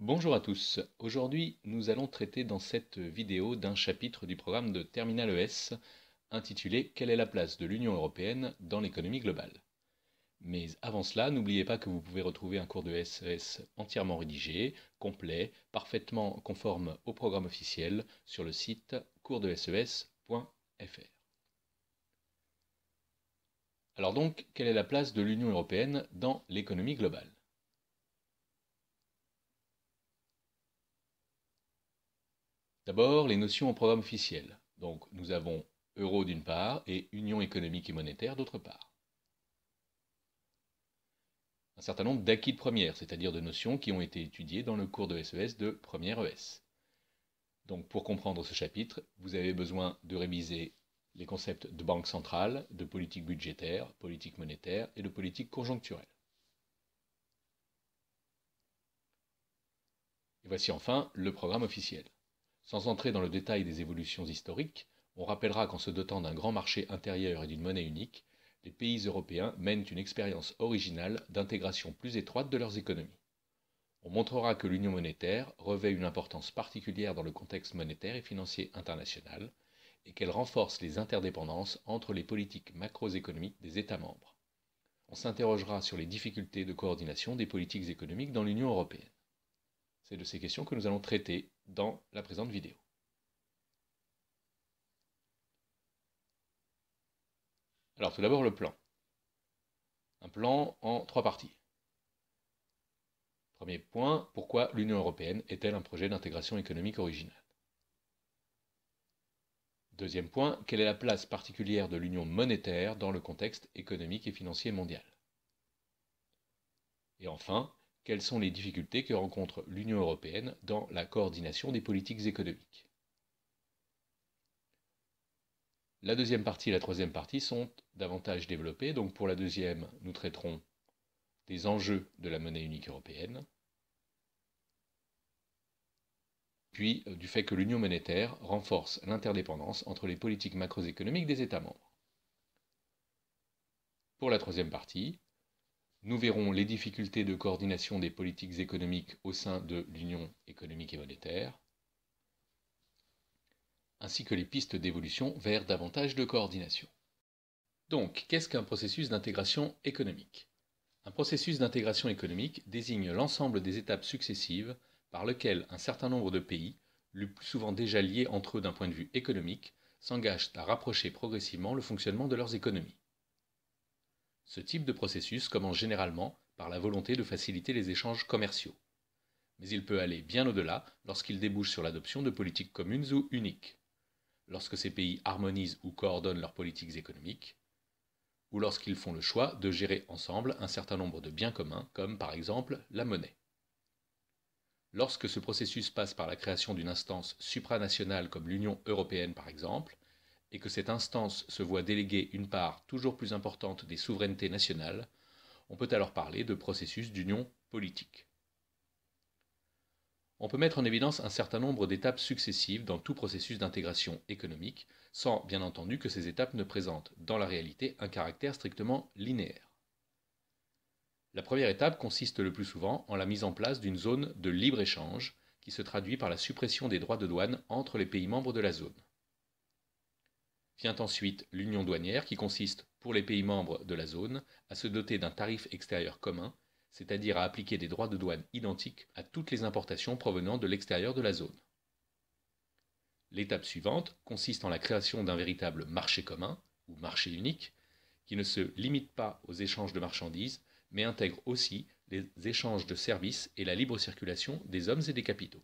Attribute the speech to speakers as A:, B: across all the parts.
A: Bonjour à tous, aujourd'hui nous allons traiter dans cette vidéo d'un chapitre du programme de Terminal ES intitulé Quelle est la place de l'Union Européenne dans l'économie globale Mais avant cela, n'oubliez pas que vous pouvez retrouver un cours de SES e entièrement rédigé, complet, parfaitement conforme au programme officiel sur le site coursdeses.fr. Alors donc, quelle est la place de l'Union Européenne dans l'économie globale D'abord, les notions en programme officiel. Donc, nous avons euro d'une part et union économique et monétaire d'autre part. Un certain nombre d'acquis de première, c'est-à-dire de notions qui ont été étudiées dans le cours de SES e de première ES. Donc, pour comprendre ce chapitre, vous avez besoin de réviser les concepts de banque centrale, de politique budgétaire, politique monétaire et de politique conjoncturelle. Et voici enfin le programme officiel. Sans entrer dans le détail des évolutions historiques, on rappellera qu'en se dotant d'un grand marché intérieur et d'une monnaie unique, les pays européens mènent une expérience originale d'intégration plus étroite de leurs économies. On montrera que l'union monétaire revêt une importance particulière dans le contexte monétaire et financier international et qu'elle renforce les interdépendances entre les politiques macroéconomiques des États membres. On s'interrogera sur les difficultés de coordination des politiques économiques dans l'Union européenne. C'est de ces questions que nous allons traiter dans la présente vidéo. Alors tout d'abord le plan. Un plan en trois parties. Premier point, pourquoi l'Union européenne est-elle un projet d'intégration économique originale Deuxième point, quelle est la place particulière de l'union monétaire dans le contexte économique et financier mondial Et enfin, quelles sont les difficultés que rencontre l'Union européenne dans la coordination des politiques économiques. La deuxième partie et la troisième partie sont davantage développées. Donc pour la deuxième, nous traiterons des enjeux de la monnaie unique européenne, puis euh, du fait que l'union monétaire renforce l'interdépendance entre les politiques macroéconomiques des États membres. Pour la troisième partie, nous verrons les difficultés de coordination des politiques économiques au sein de l'Union économique et monétaire, ainsi que les pistes d'évolution vers davantage de coordination. Donc, qu'est-ce qu'un processus d'intégration économique Un processus d'intégration économique désigne l'ensemble des étapes successives par lesquelles un certain nombre de pays, le plus souvent déjà liés entre eux d'un point de vue économique, s'engagent à rapprocher progressivement le fonctionnement de leurs économies. Ce type de processus commence généralement par la volonté de faciliter les échanges commerciaux. Mais il peut aller bien au-delà lorsqu'il débouche sur l'adoption de politiques communes ou uniques, lorsque ces pays harmonisent ou coordonnent leurs politiques économiques, ou lorsqu'ils font le choix de gérer ensemble un certain nombre de biens communs, comme par exemple la monnaie. Lorsque ce processus passe par la création d'une instance supranationale comme l'Union européenne par exemple, et que cette instance se voit déléguer une part toujours plus importante des souverainetés nationales, on peut alors parler de processus d'union politique. On peut mettre en évidence un certain nombre d'étapes successives dans tout processus d'intégration économique, sans bien entendu que ces étapes ne présentent dans la réalité un caractère strictement linéaire. La première étape consiste le plus souvent en la mise en place d'une zone de libre-échange, qui se traduit par la suppression des droits de douane entre les pays membres de la zone. Vient ensuite l'union douanière qui consiste, pour les pays membres de la zone, à se doter d'un tarif extérieur commun, c'est-à-dire à appliquer des droits de douane identiques à toutes les importations provenant de l'extérieur de la zone. L'étape suivante consiste en la création d'un véritable marché commun, ou marché unique, qui ne se limite pas aux échanges de marchandises, mais intègre aussi les échanges de services et la libre circulation des hommes et des capitaux.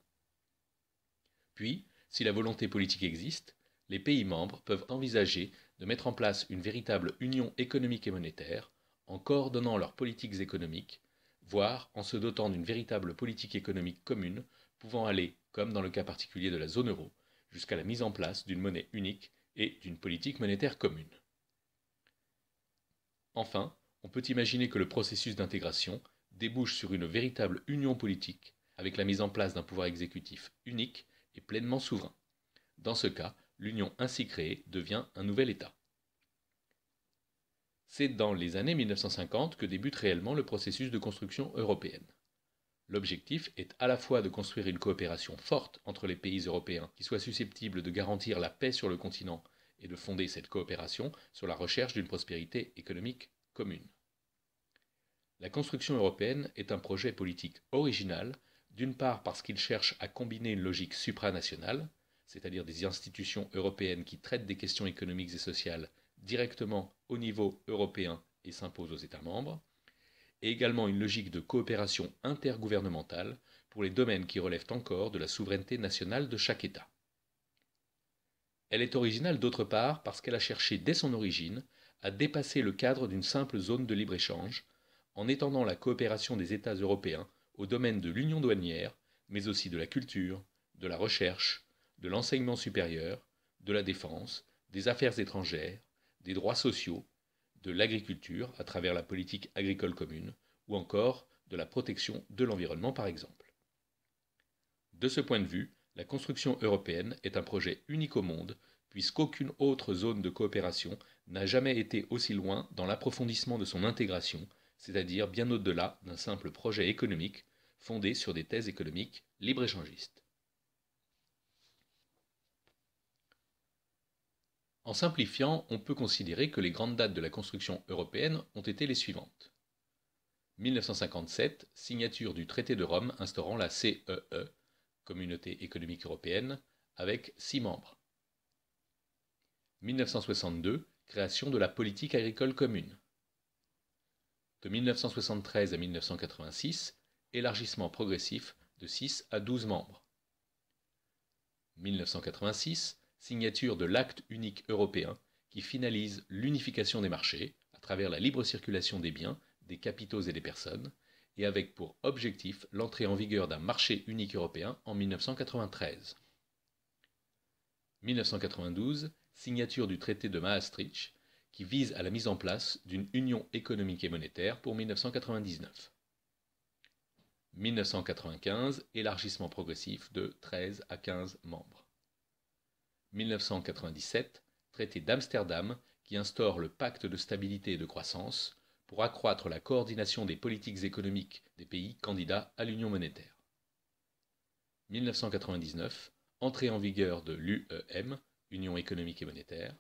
A: Puis, si la volonté politique existe, les pays membres peuvent envisager de mettre en place une véritable union économique et monétaire en coordonnant leurs politiques économiques, voire en se dotant d'une véritable politique économique commune pouvant aller, comme dans le cas particulier de la zone euro, jusqu'à la mise en place d'une monnaie unique et d'une politique monétaire commune. Enfin, on peut imaginer que le processus d'intégration débouche sur une véritable union politique, avec la mise en place d'un pouvoir exécutif unique et pleinement souverain. Dans ce cas, L'union ainsi créée devient un nouvel État. C'est dans les années 1950 que débute réellement le processus de construction européenne. L'objectif est à la fois de construire une coopération forte entre les pays européens qui soit susceptible de garantir la paix sur le continent et de fonder cette coopération sur la recherche d'une prospérité économique commune. La construction européenne est un projet politique original, d'une part parce qu'il cherche à combiner une logique supranationale, c'est-à-dire des institutions européennes qui traitent des questions économiques et sociales directement au niveau européen et s'imposent aux États membres, et également une logique de coopération intergouvernementale pour les domaines qui relèvent encore de la souveraineté nationale de chaque État. Elle est originale d'autre part parce qu'elle a cherché dès son origine à dépasser le cadre d'une simple zone de libre-échange en étendant la coopération des États européens au domaine de l'union douanière, mais aussi de la culture, de la recherche, de l'enseignement supérieur, de la défense, des affaires étrangères, des droits sociaux, de l'agriculture à travers la politique agricole commune, ou encore de la protection de l'environnement par exemple. De ce point de vue, la construction européenne est un projet unique au monde, puisqu'aucune autre zone de coopération n'a jamais été aussi loin dans l'approfondissement de son intégration, c'est-à-dire bien au-delà d'un simple projet économique fondé sur des thèses économiques libre-échangistes. En simplifiant, on peut considérer que les grandes dates de la construction européenne ont été les suivantes. 1957, signature du traité de Rome instaurant la CEE, e, Communauté économique européenne, avec six membres. 1962, création de la politique agricole commune. De 1973 à 1986, élargissement progressif de 6 à 12 membres. 1986, signature de l'acte unique européen qui finalise l'unification des marchés à travers la libre circulation des biens, des capitaux et des personnes, et avec pour objectif l'entrée en vigueur d'un marché unique européen en 1993. 1992, signature du traité de Maastricht, qui vise à la mise en place d'une union économique et monétaire pour 1999. 1995, élargissement progressif de 13 à 15 membres. 1997, traité d'Amsterdam qui instaure le pacte de stabilité et de croissance pour accroître la coordination des politiques économiques des pays candidats à l'Union monétaire. 1999, entrée en vigueur de l'UEM, Union économique et monétaire.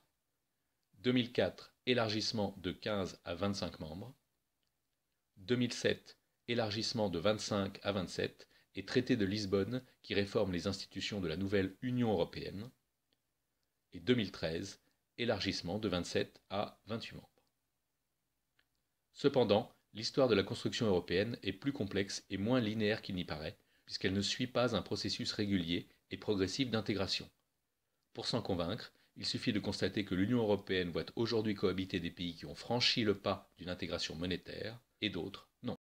A: 2004, élargissement de 15 à 25 membres. 2007, élargissement de 25 à 27 et traité de Lisbonne qui réforme les institutions de la nouvelle Union européenne et 2013, élargissement de 27 à 28 membres. Cependant, l'histoire de la construction européenne est plus complexe et moins linéaire qu'il n'y paraît, puisqu'elle ne suit pas un processus régulier et progressif d'intégration. Pour s'en convaincre, il suffit de constater que l'Union européenne voit aujourd'hui cohabiter des pays qui ont franchi le pas d'une intégration monétaire et d'autres non.